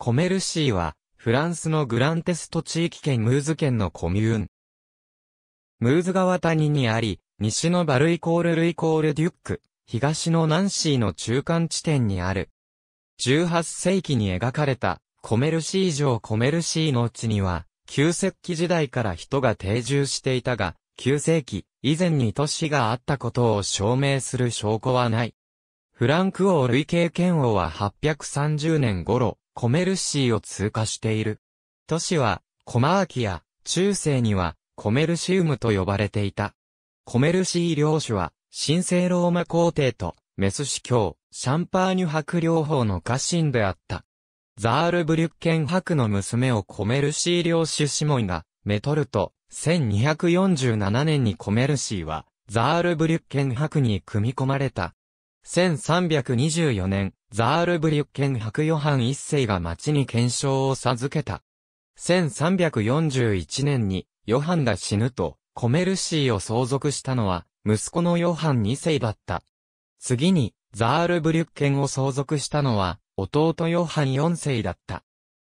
コメルシーは、フランスのグランテスト地域圏ムーズ県のコミューン。ムーズ川谷にあり、西のバルイコールルイコールデュック、東のナンシーの中間地点にある。18世紀に描かれた、コメルシー城コメルシーの地には、旧石器時代から人が定住していたが、9世紀以前に都市があったことを証明する証拠はない。フランク王イ・計剣王は830年頃、コメルシーを通過している。都市は、コマーキア、中世には、コメルシウムと呼ばれていた。コメルシー領主は、神聖ローマ皇帝と、メス司教、シャンパーニュ博両方の家臣であった。ザールブリュッケン博の娘をコメルシー領主シモイが、メトルと、1247年にコメルシーは、ザールブリュッケン博に組み込まれた。1324年、ザールブリュッケン博ヨハン一世が町に検証を授けた。1341年に、ヨハンが死ぬと、コメルシーを相続したのは、息子のヨハン二世だった。次に、ザールブリュッケンを相続したのは、弟ヨハン四世だった。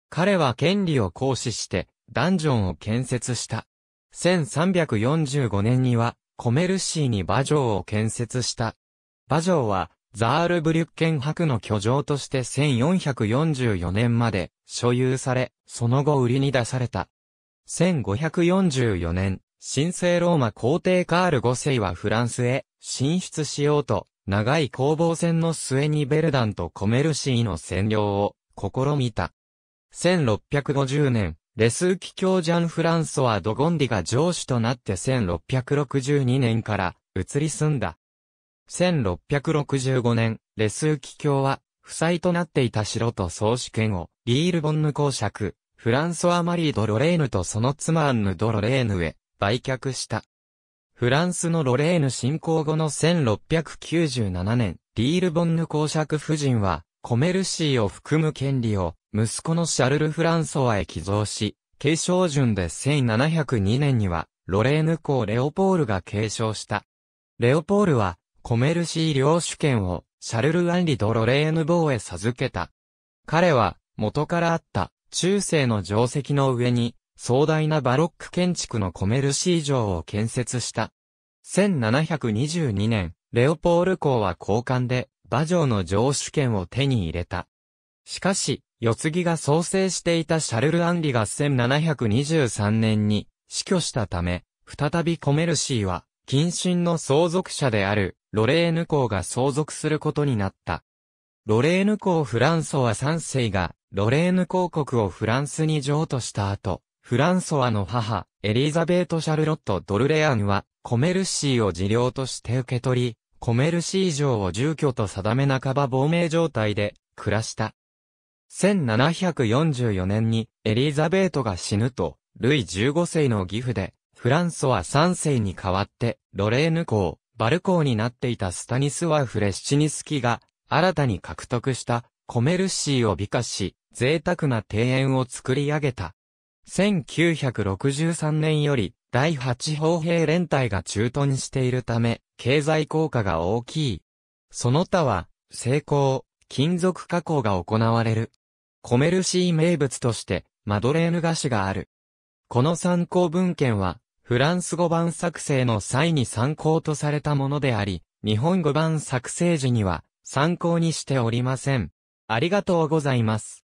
彼は権利を行使して、ダンジョンを建設した。1345年には、コメルシーに馬城を建設した。馬城は、ザールブリュッケン博の居城として1444年まで所有され、その後売りに出された。1544年、神聖ローマ皇帝カール5世はフランスへ進出しようと、長い攻防戦の末にベルダンとコメルシーの占領を試みた。1650年、レスーキ教ジャン・フランソワ・ドゴンディが城主となって1662年から移り住んだ。1665年、レスーキ教は、負債となっていた城と総主権を、リールボンヌ公爵、フランソア・マリー・ド・ロレーヌとその妻アンヌ・ド・ロレーヌへ、売却した。フランスのロレーヌ侵攻後の1697年、リールボンヌ公爵夫人は、コメルシーを含む権利を、息子のシャルル・フランソアへ寄贈し、継承順で1702年には、ロレーヌ公レオポールが継承した。レオポールは、コメルシー領主権をシャルル・アンリ・ド・ロレーヌ・ボーへ授けた。彼は元からあった中世の定石の上に壮大なバロック建築のコメルシー城を建設した。1722年、レオポール公は交換で馬城の城主権を手に入れた。しかし、四次が創生していたシャルル・アンリが1723年に死去したため、再びコメルシーは、近親の相続者であるロレーヌ公が相続することになった。ロレーヌ公フランソワ3世が、ロレーヌ公国をフランスに譲渡した後、フランソワの母、エリザベート・シャルロット・ドルレアンは、コメルシーを治療として受け取り、コメルシー城を住居と定め半ば亡命状態で、暮らした。1744年に、エリザベートが死ぬと、ルイ15世の義父で、フランソワ3世に代わって、ロレーヌ公、バルコーになっていたスタニスワーフ・レッシニスキが、新たに獲得したコメルシーを美化し、贅沢な庭園を作り上げた。1963年より第8砲兵連隊が駐屯しているため、経済効果が大きい。その他は、成功、金属加工が行われる。コメルシー名物として、マドレーヌ菓子がある。この参考文献は、フランス語版作成の際に参考とされたものであり、日本語版作成時には参考にしておりません。ありがとうございます。